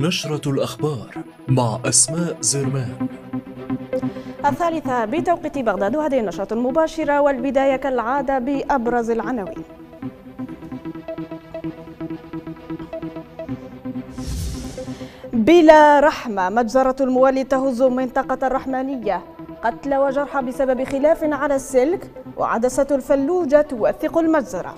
نشرة الأخبار مع أسماء زرمان الثالثة بتوقيت بغداد وهذه النشرة المباشرة والبداية كالعادة بأبرز العناوين بلا رحمة مجزرة الموالي تهز منطقة الرحمانية قتلى وجرحى بسبب خلاف على السلك وعدسة الفلوجة توثق المجزرة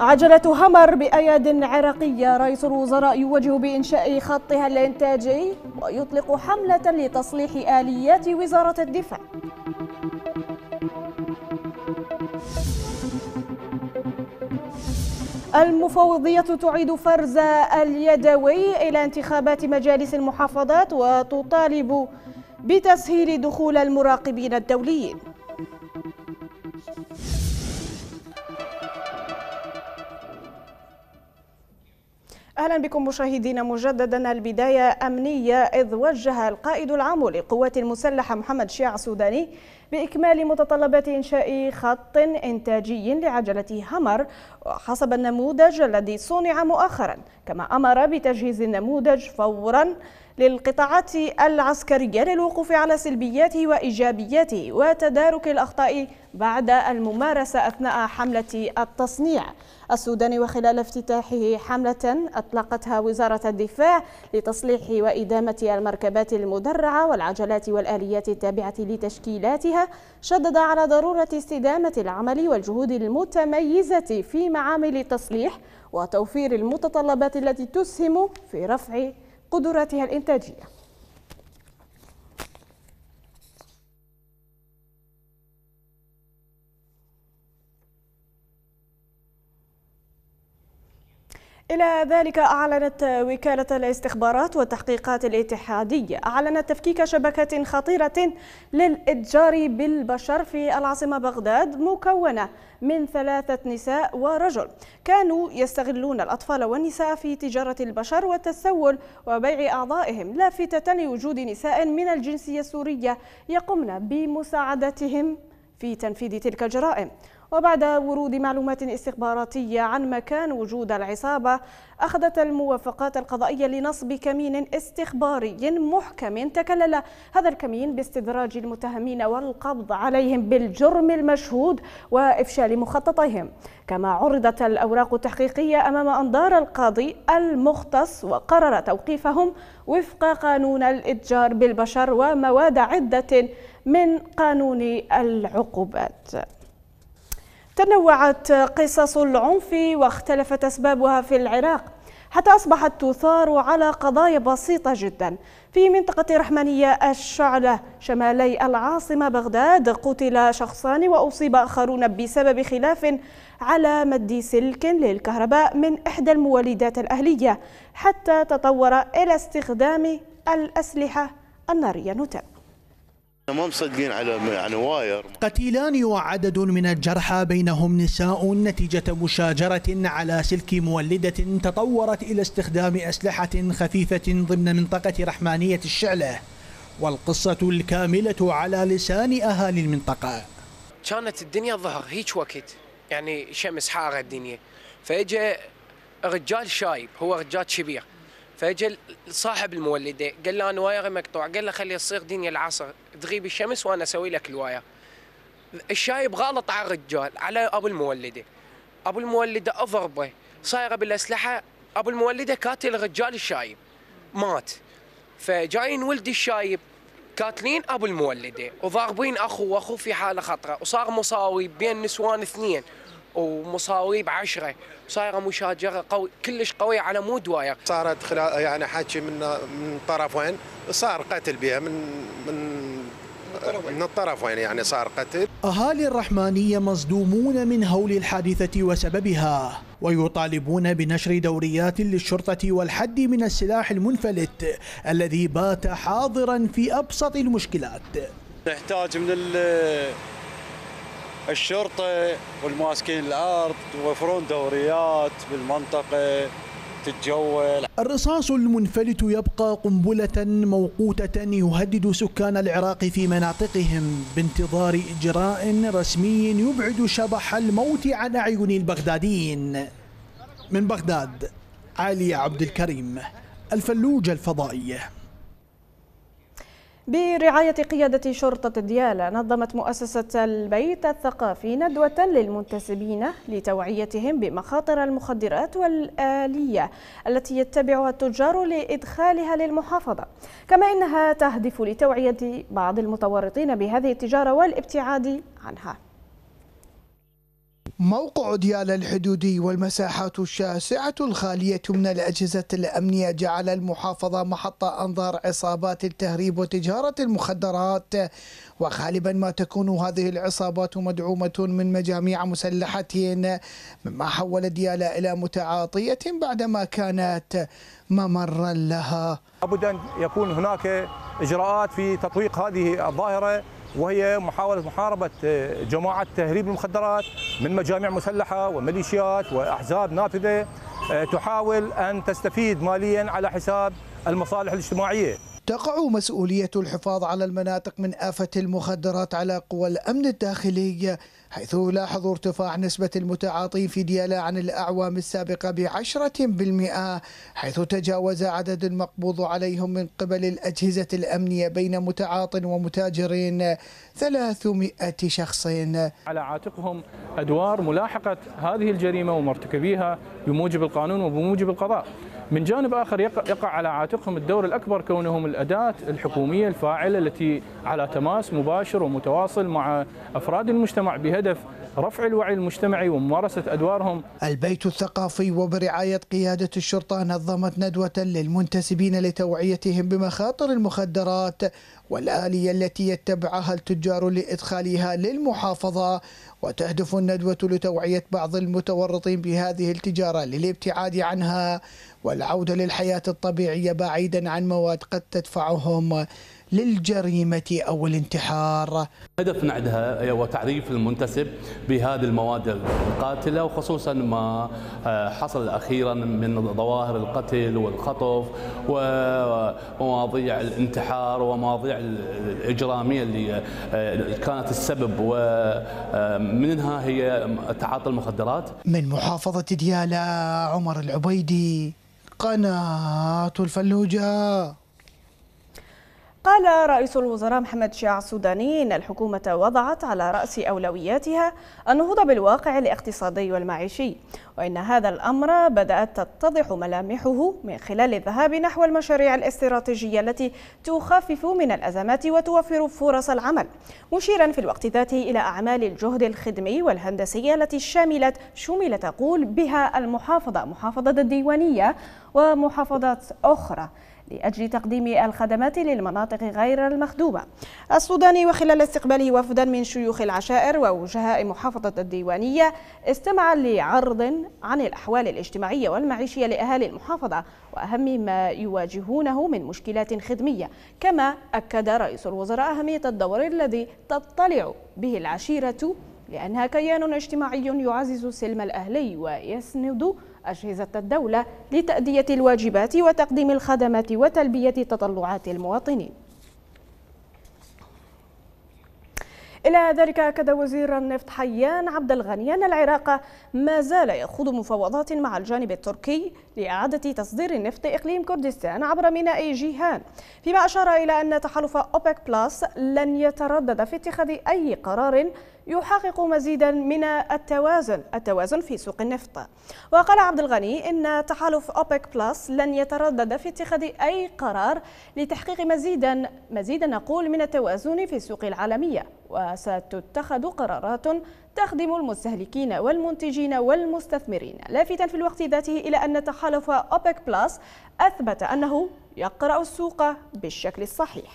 عجلة همر بأياد عراقية رئيس الوزراء يوجه بإنشاء خطها الإنتاجي ويطلق حملة لتصليح آليات وزارة الدفاع المفوضية تعيد فرز اليدوي إلى انتخابات مجالس المحافظات وتطالب بتسهيل دخول المراقبين الدوليين أهلا بكم مشاهدينا مجددا البداية أمنية إذ وجه القائد العام للقوات المسلحة محمد شيع السوداني بإكمال متطلبات إنشاء خط إنتاجي لعجلة همر حسب النموذج الذي صنع مؤخرا كما أمر بتجهيز النموذج فورا للقطاعات العسكرية للوقوف على سلبياته وإيجابياته وتدارك الأخطاء بعد الممارسة أثناء حملة التصنيع السوداني وخلال افتتاحه حملة أطلقتها وزارة الدفاع لتصليح وإدامة المركبات المدرعة والعجلات والآليات التابعة لتشكيلاتها شدد على ضرورة استدامة العمل والجهود المتميزة في معامل التصليح وتوفير المتطلبات التي تسهم في رفع قدراتها الإنتاجية إلى ذلك أعلنت وكالة الاستخبارات والتحقيقات الاتحادية أعلنت تفكيك شبكة خطيرة للإتجار بالبشر في العاصمة بغداد مكونة من ثلاثة نساء ورجل كانوا يستغلون الأطفال والنساء في تجارة البشر والتسول وبيع أعضائهم لافتة لوجود نساء من الجنسية السورية يقمن بمساعدتهم في تنفيذ تلك الجرائم وبعد ورود معلومات استخباراتية عن مكان وجود العصابة أخذت الموافقات القضائية لنصب كمين استخباري محكم تكلل هذا الكمين باستدراج المتهمين والقبض عليهم بالجرم المشهود وإفشال مخططهم كما عرضت الأوراق التحقيقية أمام أنظار القاضي المختص وقرر توقيفهم وفق قانون الإتجار بالبشر ومواد عدة من قانون العقوبات تنوعت قصص العنف واختلفت أسبابها في العراق حتى أصبحت تثار على قضايا بسيطة جدا في منطقة رحمانية الشعلة شمالي العاصمة بغداد قتل شخصان وأصيب آخرون بسبب خلاف على مد سلك للكهرباء من إحدى المولدات الأهلية حتى تطور إلى استخدام الأسلحة النارية نتاب ما مصدقين على يعني واير قتيلان وعدد من الجرحى بينهم نساء نتيجة مشاجرة على سلك مولدة تطورت إلى استخدام أسلحة خفيفة ضمن منطقة رحمانية الشعلة والقصة الكاملة على لسان أهالي المنطقة كانت الدنيا ظهر هيك وقت يعني شمس حارة الدنيا فإجا رجال شايب هو رجال كبير فاجا صاحب المولده قال له انا وايري مقطوع قال له خلي تصير دنيا العصر تغيب الشمس وانا اسوي لك الواير الشايب غلط على الرجال على ابو المولده ابو المولده اضربه صايره بالاسلحه ابو المولده قاتل الرجال الشايب مات فجايين ولد الشايب قاتلين ابو المولده وضاربين اخوه واخوه في حاله خطره وصار مصاوي بين نسوان اثنين ومصاويب عشرة صايره مشاجره قوي كلش قويه على مود واير صارت خلال يعني حكي من من طرفين صار قتل بها من من من الطرفين يعني صار قتل أهالي الرحمانية مصدومون من هول الحادثة وسببها ويطالبون بنشر دوريات للشرطة والحد من السلاح المنفلت الذي بات حاضرا في أبسط المشكلات نحتاج من الشرطه والماسكين الارض يوفرون دوريات بالمنطقه تتجول الرصاص المنفلت يبقى قنبلة موقوتة يهدد سكان العراق في مناطقهم بانتظار إجراء رسمي يبعد شبح الموت عن أعين البغداديين من بغداد علي عبد الكريم الفلوجة الفضائية برعاية قيادة شرطة ديالى نظمت مؤسسة البيت الثقافي ندوة للمنتسبين لتوعيتهم بمخاطر المخدرات والآلية التي يتبعها التجار لإدخالها للمحافظة كما إنها تهدف لتوعية بعض المتورطين بهذه التجارة والابتعاد عنها موقع ديالا الحدودي والمساحات الشاسعة الخالية من الأجهزة الأمنية جعل المحافظة محط أنظار عصابات التهريب وتجارة المخدرات وغالبا ما تكون هذه العصابات مدعومة من مجاميع مسلحة مما حول ديالا إلى متعاطية بعدما كانت ممرا لها لابد أن يكون هناك إجراءات في تطويق هذه الظاهرة وهي محاولة محاربة آه، جماعة تهريب المخدرات من مجاميع مسلحة وميليشيات وأحزاب نافذة آه، تحاول أن تستفيد ماليا على حساب المصالح الاجتماعية تقع مسؤولية الحفاظ على المناطق من آفة المخدرات على قوى الأمن الداخلي حيث لاحظوا ارتفاع نسبة المتعاطين في ديالا عن الأعوام السابقة بعشرة بالمئة حيث تجاوز عدد المقبوض عليهم من قبل الأجهزة الأمنية بين متعاط ومتاجر 300 شخص على عاتقهم أدوار ملاحقة هذه الجريمة ومرتكبيها بموجب القانون وبموجب القضاء من جانب آخر يقع على عاتقهم الدور الأكبر كونهم الأداة الحكومية الفاعلة التي على تماس مباشر ومتواصل مع أفراد المجتمع بهدف بهدف رفع الوعي المجتمعي وممارسة أدوارهم البيت الثقافي وبرعاية قيادة الشرطة نظمت ندوة للمنتسبين لتوعيتهم بمخاطر المخدرات والآلية التي يتبعها التجار لإدخالها للمحافظة وتهدف الندوة لتوعية بعض المتورطين بهذه التجارة للابتعاد عنها والعودة للحياة الطبيعية بعيدا عن مواد قد تدفعهم للجريمة أو الانتحار هدف نعدها هو تعريف المنتسب بهذه المواد القاتلة وخصوصا ما آه، حصل أخيرا من ظواهر القتل والخطف ومواضيع الانتحار ومواضيع الإجرامية اللي آه، كانت السبب ومنها آه، هي تعاطي المخدرات من محافظة ديالى عمر العبيدي قناة الفلوجة قال رئيس الوزراء محمد شيع السوداني إن الحكومة وضعت على رأس أولوياتها النهوض بالواقع الاقتصادي والمعيشي وإن هذا الأمر بدأت تتضح ملامحه من خلال الذهاب نحو المشاريع الاستراتيجية التي تخفف من الأزمات وتوفر فرص العمل مشيرا في الوقت ذاته إلى أعمال الجهد الخدمي والهندسية التي شملت شمل تقول بها المحافظة محافظة الديوانية ومحافظات أخرى لأجل تقديم الخدمات للمناطق غير المخدومة السوداني وخلال استقباله وفدا من شيوخ العشائر ووجهاء محافظة الديوانية استمع لعرض عن الأحوال الاجتماعية والمعيشية لأهالي المحافظة وأهم ما يواجهونه من مشكلات خدمية كما أكد رئيس الوزراء أهمية الدور الذي تطلع به العشيرة لأنها كيان اجتماعي يعزز السلم الأهلي ويسند أجهزة الدولة لتأدية الواجبات وتقديم الخدمات وتلبية تطلعات المواطنين إلى ذلك أكد وزير النفط حيان عبد الغني أن العراق ما زال يخوض مفاوضات مع الجانب التركي لإعادة تصدير النفط إقليم كردستان عبر ميناء جيهان فيما أشار إلى أن تحالف أوبك بلس لن يتردد في اتخاذ أي قرار يحقق مزيدا من التوازن التوازن في سوق النفط وقال عبد الغني إن تحالف أوبك بلس لن يتردد في اتخاذ أي قرار لتحقيق مزيدا مزيدا نقول من التوازن في السوق العالمية وستتخذ قرارات تخدم المستهلكين والمنتجين والمستثمرين لافتا في الوقت ذاته إلى أن تحالف أوبك بلس أثبت أنه يقرأ السوق بالشكل الصحيح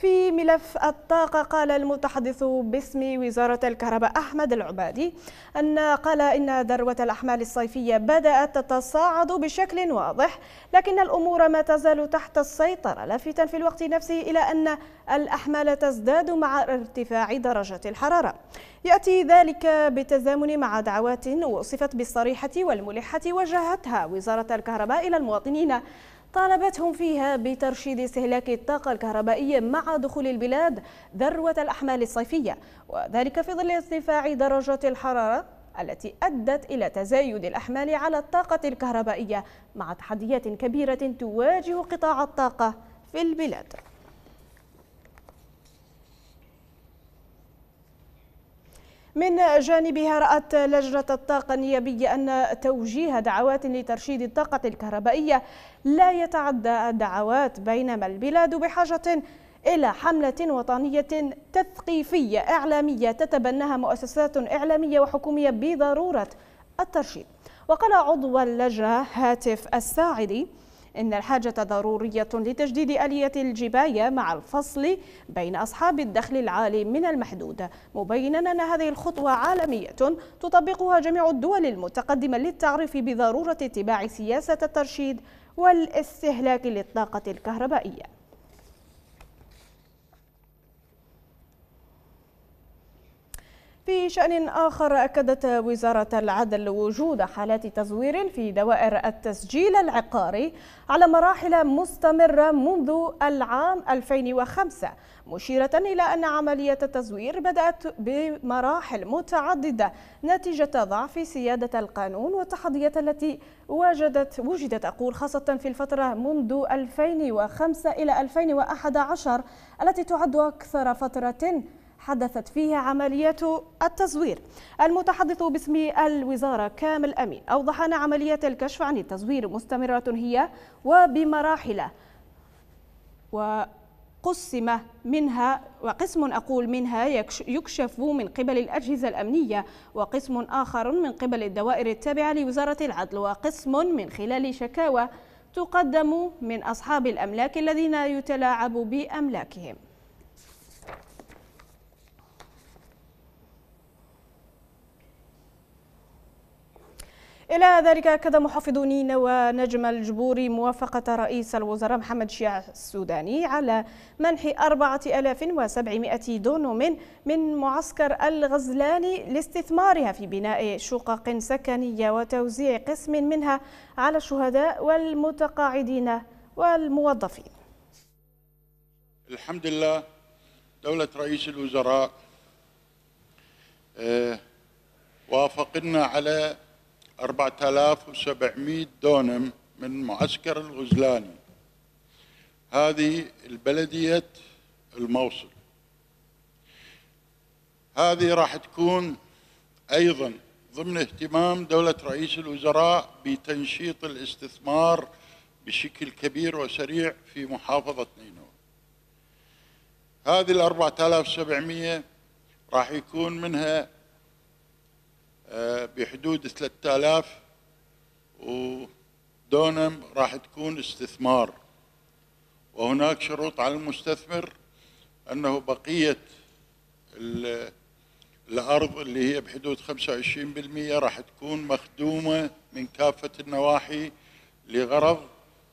في ملف الطاقة قال المتحدث باسم وزارة الكهرباء أحمد العبادي أن قال إن ذروة الأحمال الصيفية بدأت تتصاعد بشكل واضح لكن الأمور ما تزال تحت السيطرة لافتا في الوقت نفسه إلى أن الأحمال تزداد مع ارتفاع درجة الحرارة يأتي ذلك بالتزامن مع دعوات وصفت بالصريحة والملحة وجهتها وزارة الكهرباء إلى المواطنين طالبتهم فيها بترشيد استهلاك الطاقة الكهربائية مع دخول البلاد ذروة الأحمال الصيفية وذلك في ظل ارتفاع درجة الحرارة التي أدت إلى تزايد الأحمال على الطاقة الكهربائية مع تحديات كبيرة تواجه قطاع الطاقة في البلاد من جانبها رأت لجنة الطاقة النيابية أن توجيه دعوات لترشيد الطاقة الكهربائية لا يتعدى الدعوات بينما البلاد بحاجة إلى حملة وطنية تثقيفية إعلامية تتبناها مؤسسات إعلامية وحكومية بضرورة الترشيد وقال عضو اللجنة هاتف الساعدي إن الحاجة ضرورية لتجديد آلية الجباية مع الفصل بين أصحاب الدخل العالي من المحدود مبينا أن هذه الخطوة عالمية تطبقها جميع الدول المتقدمة للتعريف بضرورة اتباع سياسة الترشيد والاستهلاك للطاقة الكهربائية في شأن آخر أكدت وزارة العدل وجود حالات تزوير في دوائر التسجيل العقاري على مراحل مستمرة منذ العام 2005 مشيرة إلى أن عملية التزوير بدأت بمراحل متعددة نتيجة ضعف سيادة القانون والتحديات التي وجدت وجدت أقول خاصة في الفترة منذ 2005 إلى 2011 التي تعد أكثر فترة حدثت فيها عمليات التزوير المتحدث باسم الوزارة كامل أمين أوضح أن عمليات الكشف عن التزوير مستمرة هي وبمراحل و قسم منها وقسم أقول منها يكشف من قبل الأجهزة الأمنية وقسم آخر من قبل الدوائر التابعة لوزارة العدل وقسم من خلال شكاوى تقدم من أصحاب الأملاك الذين يتلاعب بأملاكهم إلى ذلك أكد محافظ نينوى نجم الجبوري موافقة رئيس الوزراء محمد شيع السوداني على منح 4700 دونم من معسكر الغزلان لاستثمارها في بناء شقق سكنية وتوزيع قسم منها على الشهداء والمتقاعدين والموظفين الحمد لله دولة رئيس الوزراء آه، وافقنا على 4700 دونم من معسكر الغزلاني هذه البلدية الموصل هذه راح تكون أيضا ضمن اهتمام دولة رئيس الوزراء بتنشيط الاستثمار بشكل كبير وسريع في محافظة نينوى هذه ال 4700 راح يكون منها آه، بحدود 3000 ودونم راح تكون استثمار وهناك شروط على المستثمر أنه بقية الأرض اللي هي بحدود 25% راح تكون مخدومة من كافة النواحي لغرض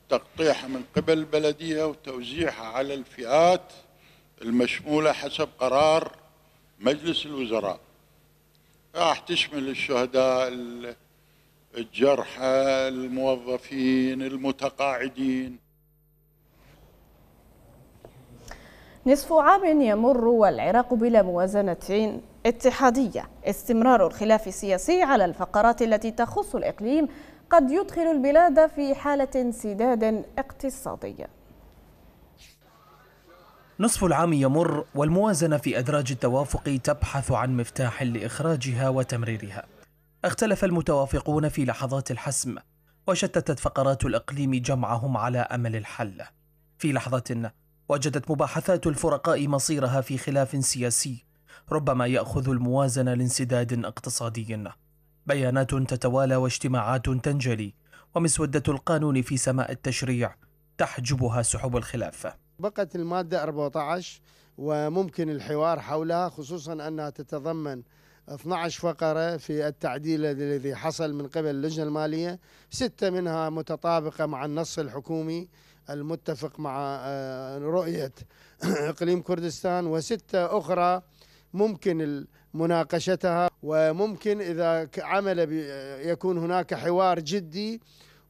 تقطيعها من قبل البلدية وتوزيعها على الفئات المشمولة حسب قرار مجلس الوزراء راح تشمل الشهداء الجرحى الموظفين المتقاعدين نصف عام يمر والعراق بلا موازنة اتحادية استمرار الخلاف السياسي على الفقرات التي تخص الإقليم قد يدخل البلاد في حالة انسداد اقتصادي نصف العام يمر والموازنة في أدراج التوافق تبحث عن مفتاح لإخراجها وتمريرها. اختلف المتوافقون في لحظات الحسم، وشتتت فقرات الإقليم جمعهم على أمل الحل. في لحظة وجدت مباحثات الفرقاء مصيرها في خلاف سياسي، ربما يأخذ الموازنة لانسداد اقتصادي. بيانات تتوالى واجتماعات تنجلي، ومسودة القانون في سماء التشريع تحجبها سحب الخلاف. بقت المادة 14 وممكن الحوار حولها خصوصا أنها تتضمن 12 فقرة في التعديل الذي حصل من قبل اللجنة المالية ستة منها متطابقة مع النص الحكومي المتفق مع آه، رؤية إقليم كردستان وستة أخرى ممكن مناقشتها وممكن إذا عمل يكون هناك حوار جدي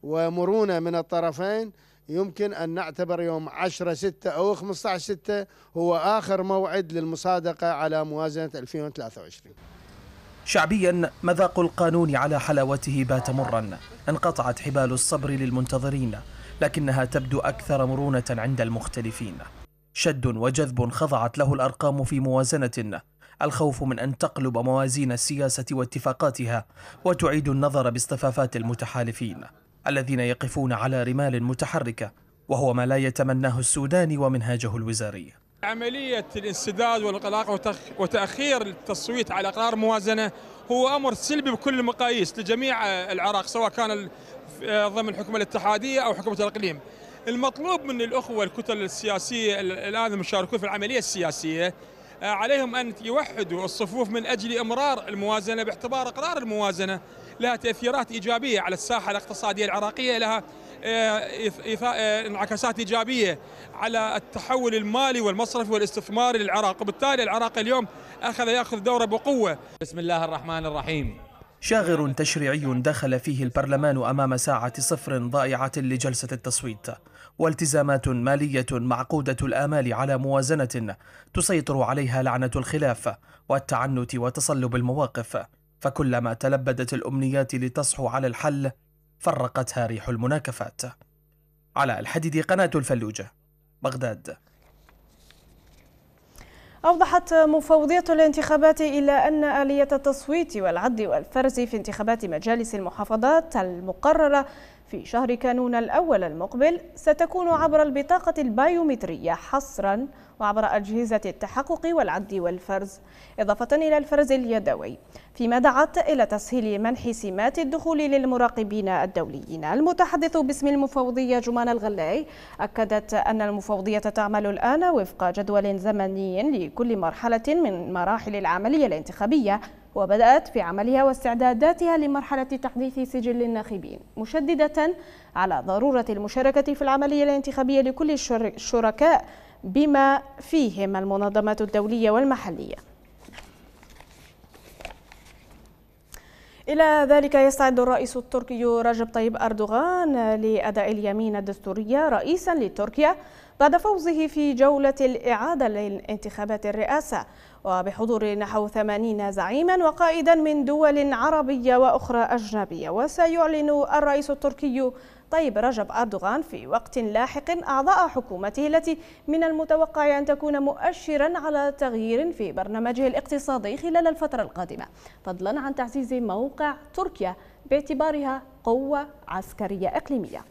ومرونة من الطرفين يمكن أن نعتبر يوم 10 6 أو 15 6 هو آخر موعد للمصادقة على موازنة 2023 شعبيا مذاق القانون على حلاوته بات مرا انقطعت حبال الصبر للمنتظرين لكنها تبدو أكثر مرونة عند المختلفين شد وجذب خضعت له الأرقام في موازنة الخوف من أن تقلب موازين السياسة واتفاقاتها وتعيد النظر باصطفافات المتحالفين الذين يقفون على رمال متحركة وهو ما لا يتمناه السوداني ومنهاجه الوزاري عملية الانسداد والقلاق وتأخير التصويت على قرار موازنة هو أمر سلبي بكل المقاييس لجميع العراق سواء كان آه، ضمن الحكومة الاتحادية أو حكومة الإقليم المطلوب من الأخوة الكتل السياسية الآن المشاركون في العملية السياسية آه، عليهم أن يوحدوا الصفوف من أجل إمرار الموازنة باعتبار قرار الموازنة لها تأثيرات إيجابية على الساحة الاقتصادية العراقية لها آه، آه، انعكاسات إيجابية على التحول المالي والمصرفي والاستثماري للعراق وبالتالي العراق اليوم أخذ يأخذ دورة بقوة بسم الله الرحمن الرحيم شاغر تشريعي دخل فيه البرلمان أمام ساعة صفر ضائعة لجلسة التصويت والتزامات مالية معقودة الآمال على موازنة تسيطر عليها لعنة الخلاف والتعنت وتصلب المواقف فكلما تلبدت الأمنيات لتصحو على الحل فرقتها ريح المناكفات على الحديد قناة الفلوجة بغداد أوضحت مفوضية الانتخابات إلى أن آلية التصويت والعد والفرز في انتخابات مجالس المحافظات المقررة في شهر كانون الأول المقبل ستكون عبر البطاقة البايومترية حصرا وعبر أجهزة التحقق والعد والفرز إضافة إلى الفرز اليدوي فيما دعت إلى تسهيل منح سمات الدخول للمراقبين الدوليين المتحدث باسم المفوضية جمان الغلاي أكدت أن المفوضية تعمل الآن وفق جدول زمني لكل مرحلة من مراحل العملية الانتخابية وبدأت في عملها واستعداداتها لمرحلة تحديث سجل الناخبين مشددة على ضرورة المشاركة في العملية الانتخابية لكل الشركاء بما فيهم المنظمات الدولية والمحلية إلى ذلك يستعد الرئيس التركي رجب طيب أردوغان لأداء اليمين الدستورية رئيسا لتركيا بعد فوزه في جولة الإعادة لانتخابات الرئاسة وبحضور نحو 80 زعيما وقائدا من دول عربية وأخرى أجنبية وسيعلن الرئيس التركي طيب رجب أردوغان في وقت لاحق أعضاء حكومته التي من المتوقع أن تكون مؤشرا على تغيير في برنامجه الاقتصادي خلال الفترة القادمة فضلا عن تعزيز موقع تركيا باعتبارها قوة عسكرية إقليمية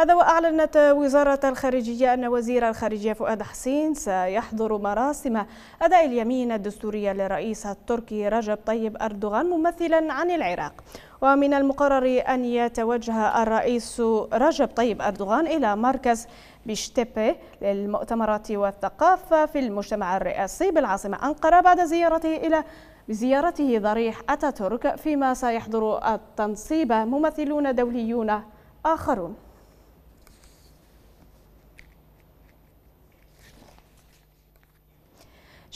هذا وأعلنت وزارة الخارجية أن وزير الخارجية فؤاد حسين سيحضر مراسم أداء اليمين الدستورية للرئيس التركي رجب طيب أردوغان ممثلا عن العراق ومن المقرر أن يتوجه الرئيس رجب طيب أردوغان إلى مركز بشتبه للمؤتمرات والثقافة في المجتمع الرئاسي بالعاصمة أنقرة بعد زيارته إلى بزيارته ضريح أتاتورك فيما سيحضر التنصيب ممثلون دوليون آخرون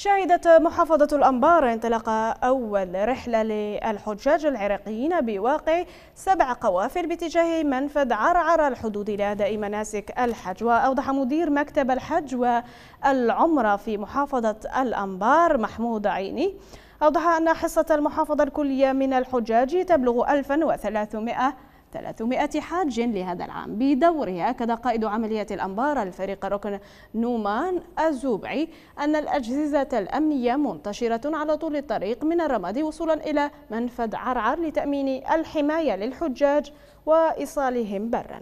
شهدت محافظة الأنبار انطلاق أول رحلة للحجاج العراقيين بواقع سبع قوافل باتجاه منفذ عرعر الحدود لأداء مناسك الحج وأوضح مدير مكتب الحج والعمرة في محافظة الأنبار محمود عيني أوضح أن حصة المحافظة الكلية من الحجاج تبلغ 1300 300 حاج لهذا العام بدوره أكد قائد عملية الأنبار الفريق ركن نومان الزوبعي أن الأجهزة الأمنية منتشرة على طول الطريق من الرمادي وصولا إلى منفذ عرعر لتأمين الحماية للحجاج وإيصالهم برا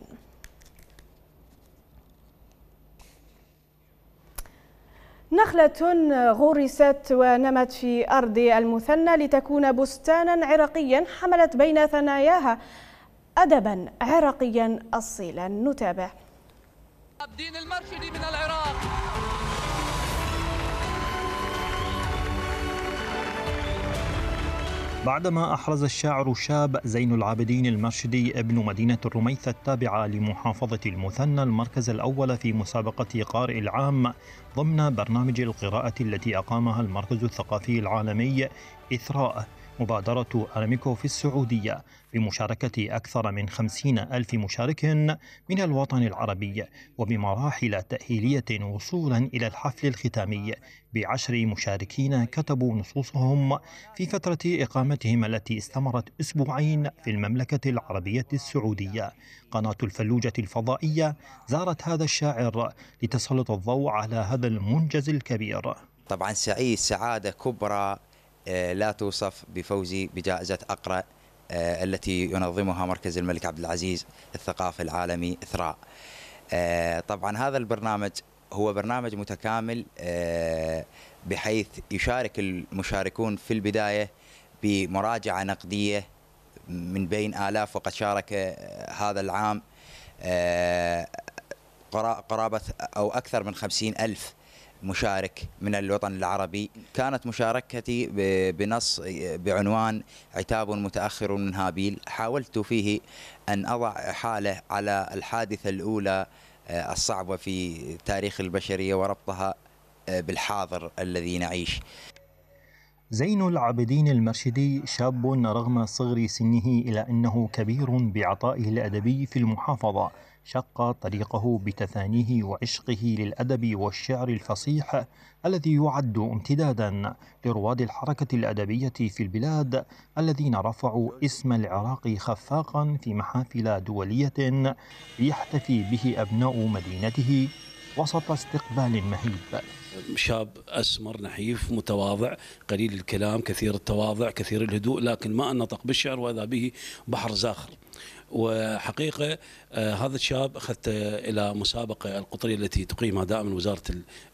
نخلة غرست ونمت في أرض المثنى لتكون بستانا عراقيا حملت بين ثناياها أدبا عراقيا أصيلا نتابع عبدين المرشدي من العراق بعدما أحرز الشاعر الشاب زين العابدين المرشدي ابن مدينة الرميثة التابعة لمحافظة المثنى المركز الأول في مسابقة قارئ العام ضمن برنامج القراءة التي أقامها المركز الثقافي العالمي إثراء مبادرة أراميكو في السعودية بمشاركة أكثر من خمسين ألف مشارك من الوطن العربي وبمراحل تأهيلية وصولا إلى الحفل الختامي بعشر مشاركين كتبوا نصوصهم في فترة إقامتهم التي استمرت أسبوعين في المملكة العربية السعودية قناة الفلوجة الفضائية زارت هذا الشاعر لتسلط الضوء على هذا المنجز الكبير طبعا سعيد سعادة كبرى آه، لا توصف بفوزي بجائزة أقرأ آه، التي ينظمها مركز الملك عبد العزيز الثقافي العالمي إثراء آه، طبعا هذا البرنامج هو برنامج متكامل بحيث يشارك المشاركون في البداية بمراجعة نقدية من بين آلاف وقد شارك هذا العام قرابة أو أكثر من خمسين ألف مشارك من الوطن العربي كانت مشاركتي بنص بعنوان عتاب متأخر من هابيل حاولت فيه أن أضع حالة على الحادثة الأولى آه، الصعبة في تاريخ البشرية وربطها آه، بالحاضر الذي نعيش زين العابدين المرشدي شاب رغم صغر سنه إلى أنه كبير بعطائه الأدبي في المحافظة شق طريقه بتثانيه وعشقه للأدب والشعر الفصيح الذي يعد امتدادا لرواد الحركة الأدبية في البلاد الذين رفعوا اسم العراق خفاقا في محافل دولية يحتفي به أبناء مدينته وسط استقبال مهيب شاب اسمر نحيف متواضع قليل الكلام كثير التواضع كثير الهدوء لكن ما أن نطق بالشعر واذا به بحر زاخر وحقيقة آه، هذا الشاب أخذت إلى مسابقة القطرية التي تقيمها دائما وزارة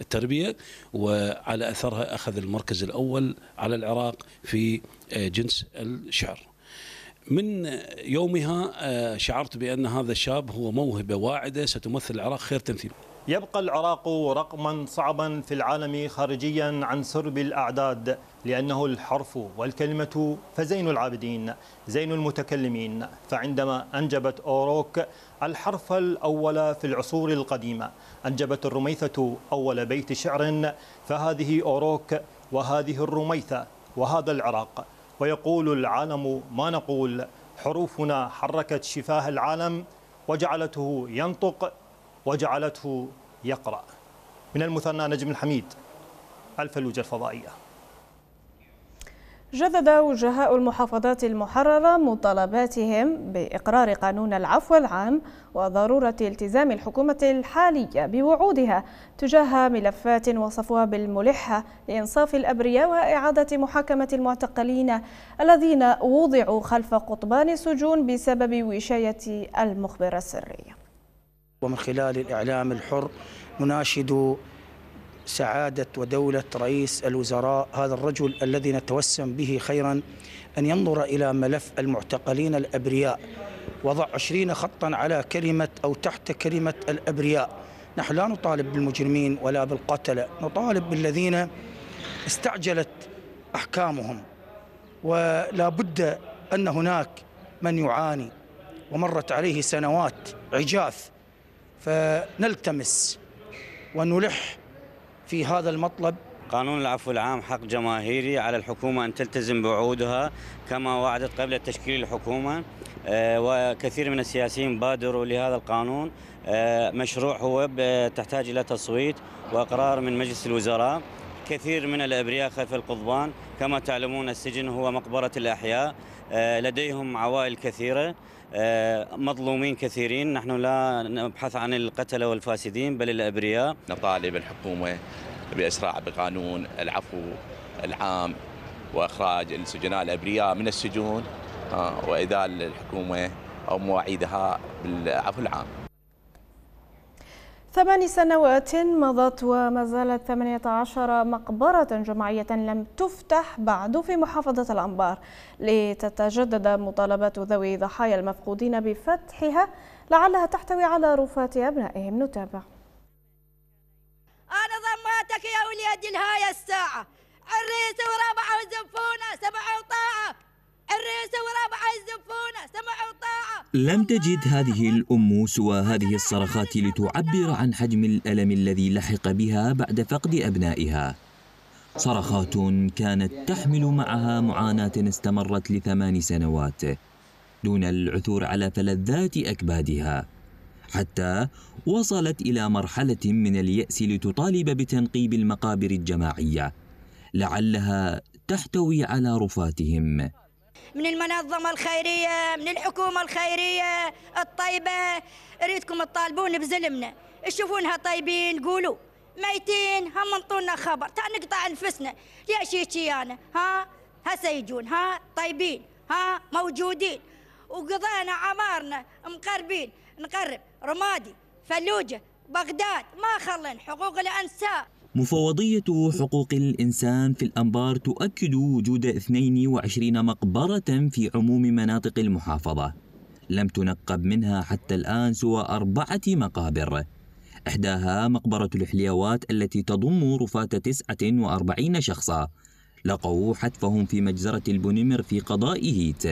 التربية وعلى أثرها أخذ المركز الأول على العراق في آه، جنس الشعر من يومها آه، شعرت بأن هذا الشاب هو موهبة واعدة ستمثل العراق خير تمثيل يبقى العراق رقما صعبا في العالم خارجيا عن سرب الأعداد لأنه الحرف والكلمة فزين العابدين زين المتكلمين فعندما أنجبت أوروك الحرف الأول في العصور القديمة أنجبت الرميثة أول بيت شعر فهذه أوروك وهذه الرميثة وهذا العراق ويقول العالم ما نقول حروفنا حركت شفاه العالم وجعلته ينطق وجعلته يقرأ من المثنى نجم الحميد الفلوجة الفضائية جدد وجهاء المحافظات المحررة مطالباتهم بإقرار قانون العفو العام وضرورة التزام الحكومة الحالية بوعودها تجاه ملفات وصفوها بالملحة لإنصاف الأبرياء وإعادة محاكمة المعتقلين الذين وضعوا خلف قطبان السجون بسبب وشاية المخبر السري ومن خلال الإعلام الحر نناشد سعادة ودولة رئيس الوزراء هذا الرجل الذي نتوسم به خيرا أن ينظر إلى ملف المعتقلين الأبرياء وضع عشرين خطا على كلمة أو تحت كلمة الأبرياء نحن لا نطالب بالمجرمين ولا بالقتلة نطالب بالذين استعجلت أحكامهم ولا بد أن هناك من يعاني ومرت عليه سنوات عجاف فنلتمس ونلح في هذا المطلب قانون العفو العام حق جماهيري على الحكومة أن تلتزم بوعودها كما وعدت قبل تشكيل الحكومة آه، وكثير من السياسيين بادروا لهذا القانون آه، مشروع هو تحتاج إلى تصويت وإقرار من مجلس الوزراء كثير من الأبرياء خلف القضبان كما تعلمون السجن هو مقبرة الأحياء آه، لديهم عوائل كثيرة آه، مظلومين كثيرين نحن لا نبحث عن القتلة والفاسدين بل الأبرياء نطالب الحكومة بإسراع بقانون العفو العام وإخراج السجناء الأبرياء من السجون آه، وإذال الحكومة أو مواعيدها بالعفو العام ثمان سنوات مضت وما زالت 18 مقبرة جماعية لم تفتح بعد في محافظة الأنبار لتتجدد مطالبات ذوي ضحايا المفقودين بفتحها لعلها تحتوي على رفات أبنائهم نتابع أنا ضماتك يا وليد لهاي الساعة الرئيس ورابعة الزفونة سمعوا طاعة الرئيس ورابعة الزفونة سمعوا طاعة لم تجد هذه الأم سوى هذه الصرخات لتعبر عن حجم الألم الذي لحق بها بعد فقد أبنائها صرخات كانت تحمل معها معاناة استمرت لثمان سنوات دون العثور على فلذات أكبادها حتى وصلت إلى مرحلة من اليأس لتطالب بتنقيب المقابر الجماعية لعلها تحتوي على رفاتهم من المنظمة الخيرية من الحكومة الخيرية الطيبة ريتكم تطالبون بزلمنا تشوفونها طيبين قولوا ميتين هم انطونا خبر تا نقطع انفسنا يا انا ها هسه يجون ها طيبين ها موجودين وقضينا عمارنا مقربين نقرب رمادي فلوجه بغداد ما خلن حقوق الأنساء مفوضية حقوق الإنسان في الأنبار تؤكد وجود 22 مقبرة في عموم مناطق المحافظة لم تنقب منها حتى الآن سوى أربعة مقابر إحداها مقبرة الحليوات التي تضم رفاة 49 شخصا لقوا حتفهم في مجزرة البنمر في قضاء هيت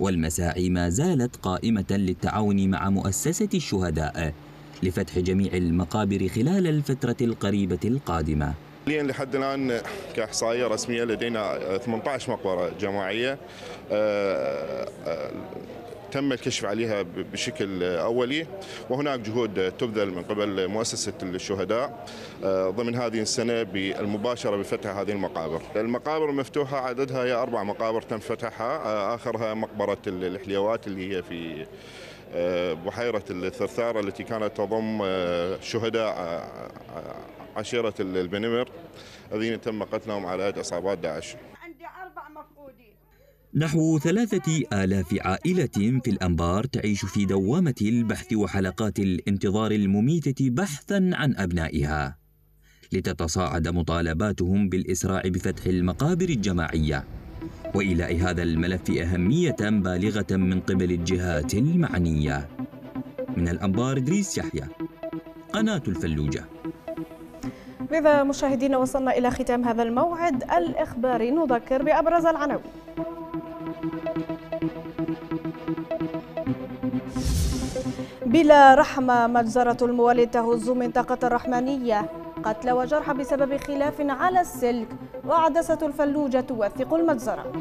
والمساعي ما زالت قائمة للتعاون مع مؤسسة الشهداء لفتح جميع المقابر خلال الفترة القريبة القادمة لحد الان كاحصائيه رسميه لدينا 18 مقبره جماعيه آه، آه، تم الكشف عليها بشكل اولي وهناك جهود تبذل من قبل مؤسسه الشهداء آه، ضمن هذه السنه بالمباشره بفتح هذه المقابر. المقابر المفتوحه عددها هي اربع مقابر تم فتحها اخرها مقبره الحليوات اللي هي في آه، بحيرة الثرثارة التي كانت تضم آه، شهداء آه، عشيرة البنمر الذين تم قتلهم على يد عصابات داعش عندي أربع مفقودين نحو ثلاثة آلاف عائلة في الأنبار تعيش في دوامة البحث وحلقات الانتظار المميتة بحثا عن أبنائها لتتصاعد مطالباتهم بالإسراع بفتح المقابر الجماعية وإيلاء هذا الملف أهمية بالغة من قبل الجهات المعنية من الأنبار إدريس يحيى قناة الفلوجة بذا مشاهدينا وصلنا إلى ختام هذا الموعد الإخباري نذكر بأبرز العناوين بلا رحمة مجزرة الموالد تهز منطقة الرحمانية قتل وجرح بسبب خلاف على السلك وعدسة الفلوجة توثق المجزرة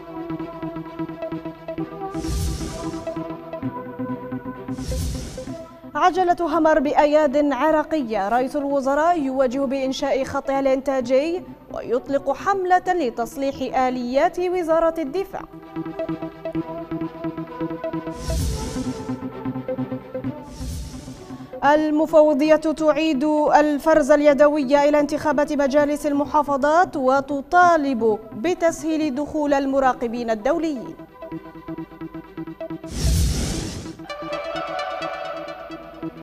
عجلة همر بأياد عراقية رئيس الوزراء يواجه بإنشاء خطها الإنتاجي ويطلق حملة لتصليح آليات وزارة الدفاع المفوضية تعيد الفرز اليدوي إلى انتخابات مجالس المحافظات وتطالب بتسهيل دخول المراقبين الدوليين